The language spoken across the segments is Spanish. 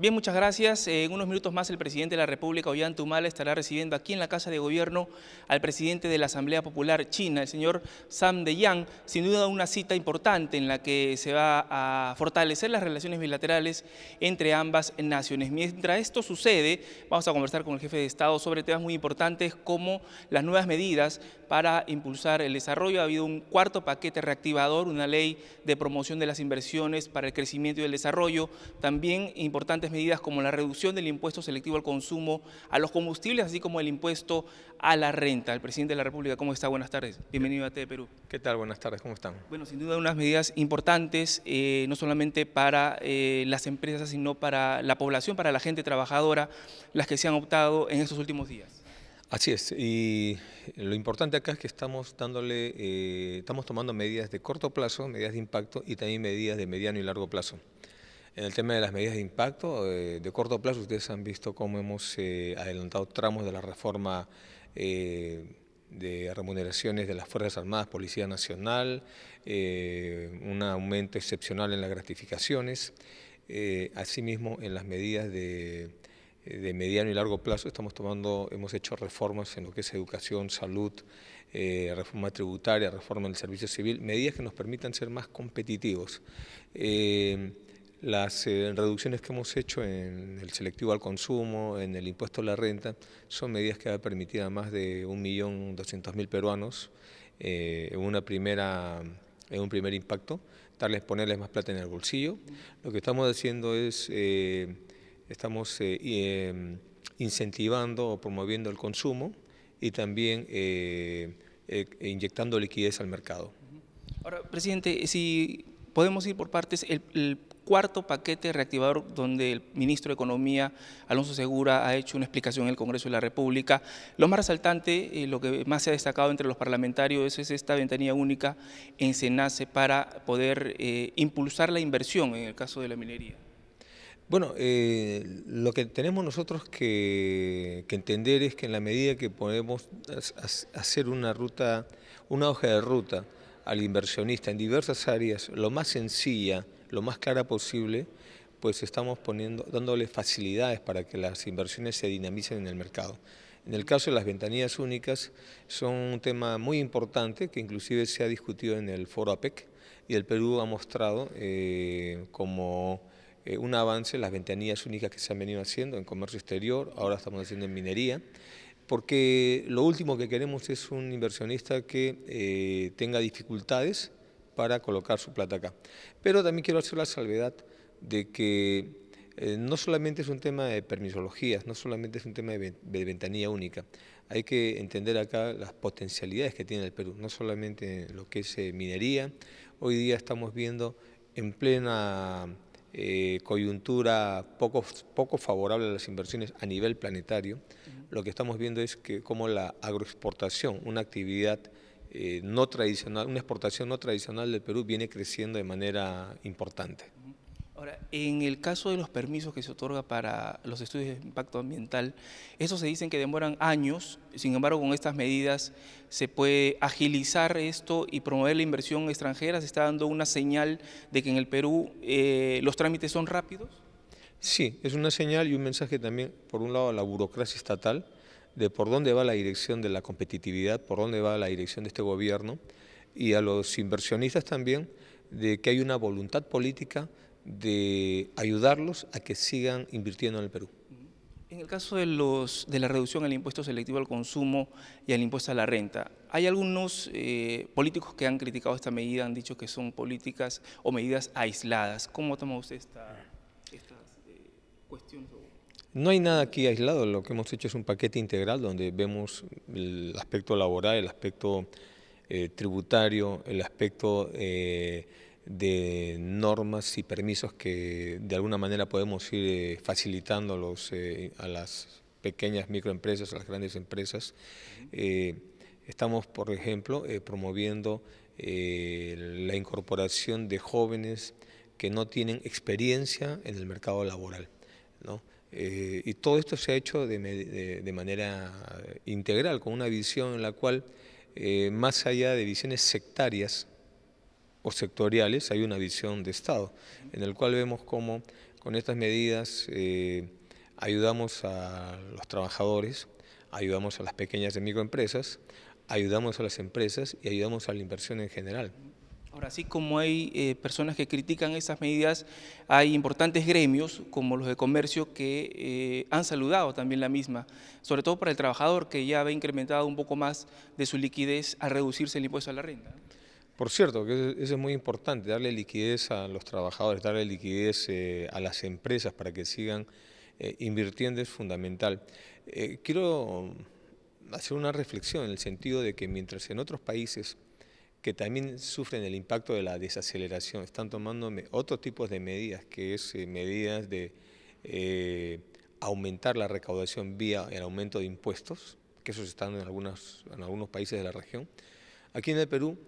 Bien, muchas gracias. Eh, en unos minutos más el presidente de la República, Ollantumala, estará recibiendo aquí en la Casa de Gobierno al presidente de la Asamblea Popular China, el señor Sam Yang, Sin duda una cita importante en la que se va a fortalecer las relaciones bilaterales entre ambas naciones. Mientras esto sucede, vamos a conversar con el jefe de Estado sobre temas muy importantes como las nuevas medidas para impulsar el desarrollo. Ha habido un cuarto paquete reactivador, una ley de promoción de las inversiones para el crecimiento y el desarrollo. También importantes medidas como la reducción del impuesto selectivo al consumo, a los combustibles, así como el impuesto a la renta. El presidente de la República, ¿cómo está? Buenas tardes. Bienvenido a TV Perú. ¿Qué tal? Buenas tardes, ¿cómo están? Bueno, sin duda unas medidas importantes, eh, no solamente para eh, las empresas, sino para la población, para la gente trabajadora, las que se han optado en estos últimos días. Así es, y lo importante acá es que estamos dándole, eh, estamos tomando medidas de corto plazo, medidas de impacto y también medidas de mediano y largo plazo. En el tema de las medidas de impacto, eh, de corto plazo, ustedes han visto cómo hemos eh, adelantado tramos de la reforma eh, de remuneraciones de las Fuerzas Armadas, Policía Nacional, un aumento excepcional en las gratificaciones. asimismo, en las medidas de, de, mediano y largo plazo, estamos tomando, hemos hecho reformas en lo que es educación, salud, reforma tributaria, reforma del servicio civil, medidas que nos permitan ser más competitivos. Las eh, reducciones que hemos hecho en el selectivo al consumo, en el impuesto a la renta, son medidas que han permitido a más de 1.200.000 peruanos eh, en, una primera, en un primer impacto, darles, ponerles más plata en el bolsillo. Lo que estamos haciendo es, eh, estamos eh, em, incentivando o promoviendo el consumo y también inyectando liquidez al mercado. Ahora, presidente, si podemos ir por partes, el cuarto paquete reactivador donde el ministro de Economía, Alonso Segura, ha hecho una explicación en el Congreso de la República. Lo más resaltante, eh, lo que más se ha destacado entre los parlamentarios es esta ventanilla única en SENACE para poder eh, impulsar la inversión en el caso de la minería. Bueno, eh, lo que tenemos nosotros que, que, entender es que en la medida que podemos hacer una ruta, una hoja de ruta, al inversionista en diversas áreas lo más sencilla, lo más clara posible, pues estamos poniendo, dándole facilidades para que las inversiones se dinamicen en el mercado. En el caso de las ventanillas únicas, son un tema muy importante que inclusive se ha discutido en el foro APEC y el Perú ha mostrado eh, como eh, un avance las ventanillas únicas que se han venido haciendo en comercio exterior, ahora estamos haciendo en minería porque lo último que queremos es un inversionista que eh, tenga dificultades para colocar su plata acá. Pero también quiero hacer la salvedad de que eh, no solamente es un tema de permisologías, no solamente es un tema de, ventanilla única. Hay que entender acá las potencialidades que tiene el Perú, no solamente lo que es eh, minería. Hoy día estamos viendo en plena eh, coyuntura poco, favorable a las inversiones a nivel planetario, lo que estamos viendo es que como la agroexportación, una actividad eh, no tradicional, una exportación no tradicional del Perú viene creciendo de manera importante. Ahora, en el caso de los permisos que se otorga para los estudios de impacto ambiental, esos se dicen que demoran años, sin embargo con estas medidas se puede agilizar esto y promover la inversión extranjera, se está dando una señal de que en el Perú eh, los trámites son rápidos. Sí, es una señal y un mensaje también, por un lado, a la burocracia estatal, de por dónde va la dirección de la competitividad, por dónde va la dirección de este gobierno, y a los inversionistas también, de que hay una voluntad política de ayudarlos a que sigan invirtiendo en el Perú. En el caso de, los, de la reducción al impuesto selectivo al consumo y al impuesto a la renta, hay algunos eh, políticos que han criticado esta medida, han dicho que son políticas o medidas aisladas. ¿Cómo toma usted esta, eh, cuestión? No hay nada aquí aislado, lo que hemos hecho es un paquete integral donde vemos el aspecto laboral, el aspecto eh, tributario, el aspecto de normas y permisos que de alguna manera podemos ir facilitando eh, facilitándolos eh, a las pequeñas microempresas, a las grandes empresas. Eh, estamos, por ejemplo, promoviendo la incorporación de jóvenes que no tienen experiencia en el mercado laboral. y todo esto se ha hecho de, de, manera integral, con una visión en la cual, más allá de visiones sectarias, sectoriales, hay una visión de Estado, en el cual vemos cómo con estas medidas eh, ayudamos a los trabajadores, ayudamos a las pequeñas y microempresas, ayudamos a las empresas y ayudamos a la inversión en general. Ahora, sí como hay eh, personas que critican estas medidas, hay importantes gremios, como los de comercio, que eh, han saludado también la misma, sobre todo para el trabajador, que ya ha incrementado un poco más de su liquidez al reducirse el impuesto a la renta. Por cierto, que eso es muy importante, darle liquidez a los trabajadores, darle liquidez eh, a las empresas para que sigan eh, invirtiendo es fundamental. Eh, quiero hacer una reflexión en el sentido de que mientras en otros países que también sufren el impacto de la desaceleración, están tomando otro tipo de medidas, que es medidas de aumentar la recaudación vía el aumento de impuestos, que eso se está en, en algunos países de la región. Aquí en el Perú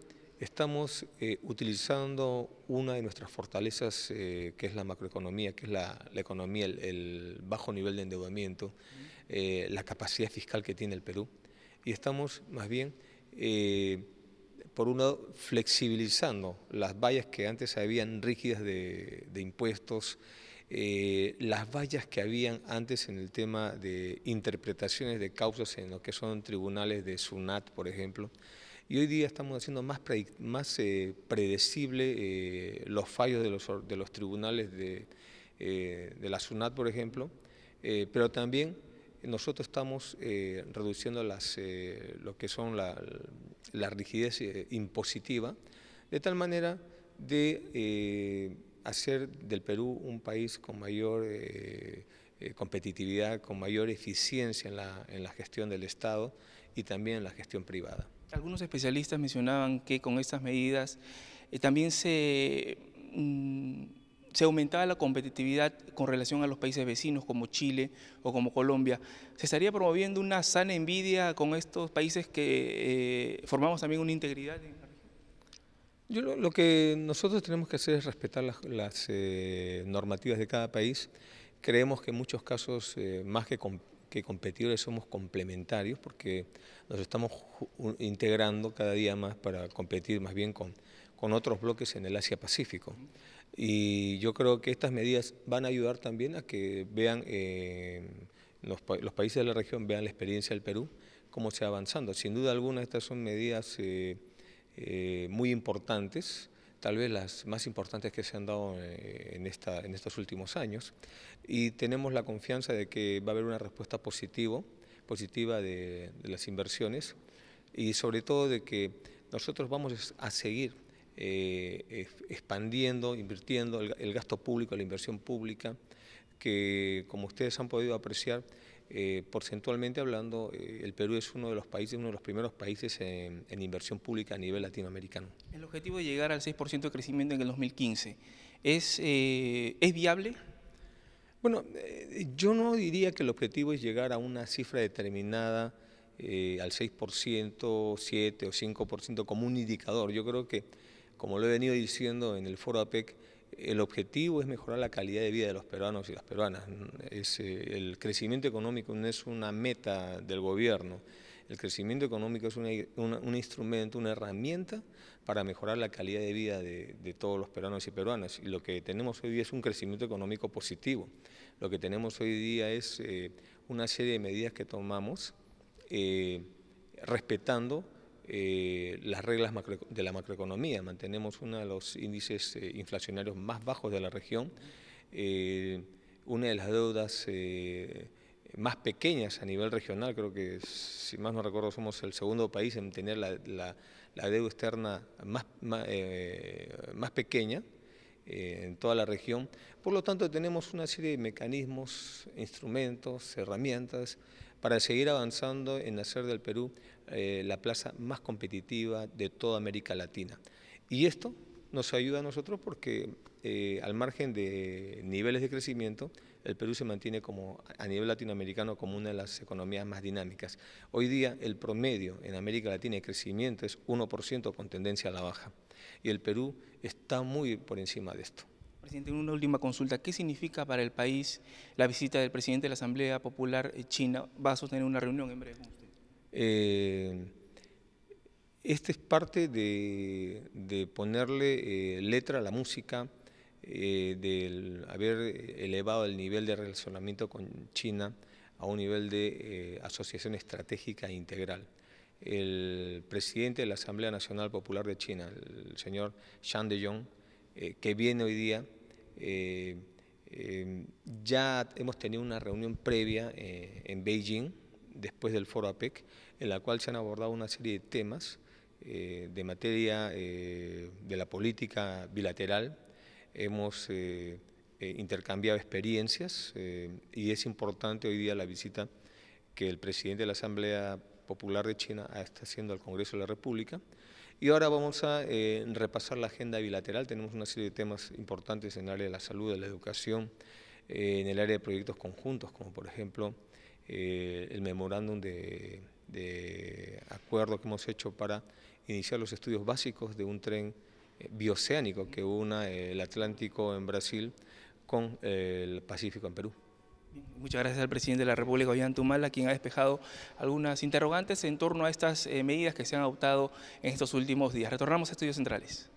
estamos eh, utilizando una de nuestras fortalezas, eh, que es la macroeconomía, que es la, economía, el, bajo nivel de endeudamiento, eh, la capacidad fiscal que tiene el Perú, y estamos más bien, por un lado, flexibilizando las vallas que antes habían rígidas de, impuestos, las vallas que habían antes en el tema de interpretaciones de causas en lo que son tribunales de SUNAT, por ejemplo, y hoy día estamos haciendo más, más eh, predecible eh, los fallos de los, de los tribunales eh, de, la SUNAT, por ejemplo, pero también nosotros estamos reduciendo las, lo que son la, la rigidez impositiva, de tal manera de hacer del Perú un país con mayor competitividad, con mayor eficiencia en la gestión del Estado y también en la gestión privada. Algunos especialistas mencionaban que con estas medidas eh, también mm, se, aumentaba la competitividad con relación a los países vecinos como Chile o como Colombia. Se estaría promoviendo una sana envidia con estos países que eh, formamos también una integridad. Yo lo, que nosotros tenemos que hacer es respetar las, eh, normativas de cada país. Creemos que en muchos casos, más que con que competidores somos complementarios porque nos estamos integrando cada día más para competir más bien con, con otros bloques en el Asia-Pacífico. Y yo creo que estas medidas van a ayudar también a que vean, eh, los, países de la región vean la experiencia del Perú, cómo se va avanzando. Sin duda alguna estas son medidas eh, eh, muy importantes tal vez las más importantes que se han dado eh, en, esta, en estos últimos años. Y tenemos la confianza de que va a haber una respuesta positivo, positiva de, las inversiones y sobre todo de que nosotros vamos a seguir eh, expandiendo, invirtiendo el gasto público, la inversión pública, que como ustedes han podido apreciar, eh, porcentualmente hablando, eh, el Perú es uno de los países, uno de los primeros países en, inversión pública a nivel latinoamericano. El objetivo de llegar al 6% de crecimiento en el 2015, ¿es, eh, ¿es viable? Bueno, yo no diría que el objetivo es llegar a una cifra determinada al 6%, 7 o 5% como un indicador. Yo creo que, como lo he venido diciendo en el foro APEC, el objetivo es mejorar la calidad de vida de los peruanos y las peruanas. Eh, el crecimiento económico no es una meta del gobierno. El crecimiento económico es un instrumento, una herramienta para mejorar la calidad de vida de, todos los peruanos y peruanas. Y lo que tenemos hoy día es un crecimiento económico positivo. Lo que tenemos hoy día es eh, una serie de medidas que tomamos eh, respetando eh, las reglas de la macroeconomía. Mantenemos uno de los índices eh, inflacionarios más bajos de la región, eh, una de las deudas más pequeñas a nivel regional, creo que si más no recuerdo somos el segundo país en tener la, deuda externa más, más, más pequeña en toda la región. Por lo tanto, tenemos una serie de mecanismos, instrumentos, herramientas para seguir avanzando en hacer del Perú eh, la plaza más competitiva de toda América Latina. Y esto nos ayuda a nosotros porque eh, al margen de niveles de crecimiento, el Perú se mantiene como a nivel latinoamericano como una de las economías más dinámicas. Hoy día el promedio en América Latina de crecimiento es 1% con tendencia a la baja y el Perú está muy por encima de esto. Presidente, una última consulta. ¿Qué significa para el país la visita del presidente de la Asamblea Popular eh, China? Va a sostener una reunión en breve. Eh, esta es parte de, ponerle eh, letra a la música, eh, de haber elevado el nivel de relacionamiento con China a un nivel de asociación estratégica e integral. El presidente de la Asamblea Nacional Popular de China, el señor Shan de que viene hoy día, ya hemos tenido una reunión previa en Beijing, después del foro APEC, en la cual se han abordado una serie de temas eh, de materia eh, de la política bilateral. Hemos eh, intercambiado experiencias y es importante hoy día la visita que el presidente de la Asamblea Popular de China está haciendo al Congreso de la República. Y ahora vamos a repasar la agenda bilateral. Tenemos una serie de temas importantes en el área de la salud, de la educación, en el área de proyectos conjuntos, como por ejemplo eh, el memorándum de, acuerdo que hemos hecho para iniciar los estudios básicos de un tren eh, bioceánico que una eh, el Atlántico en Brasil con el Pacífico en Perú. Muchas gracias al presidente de la República, Ollanta Tumala, quien ha despejado algunas interrogantes en torno a estas medidas que se han adoptado en estos últimos días. Retornamos a Estudios Centrales.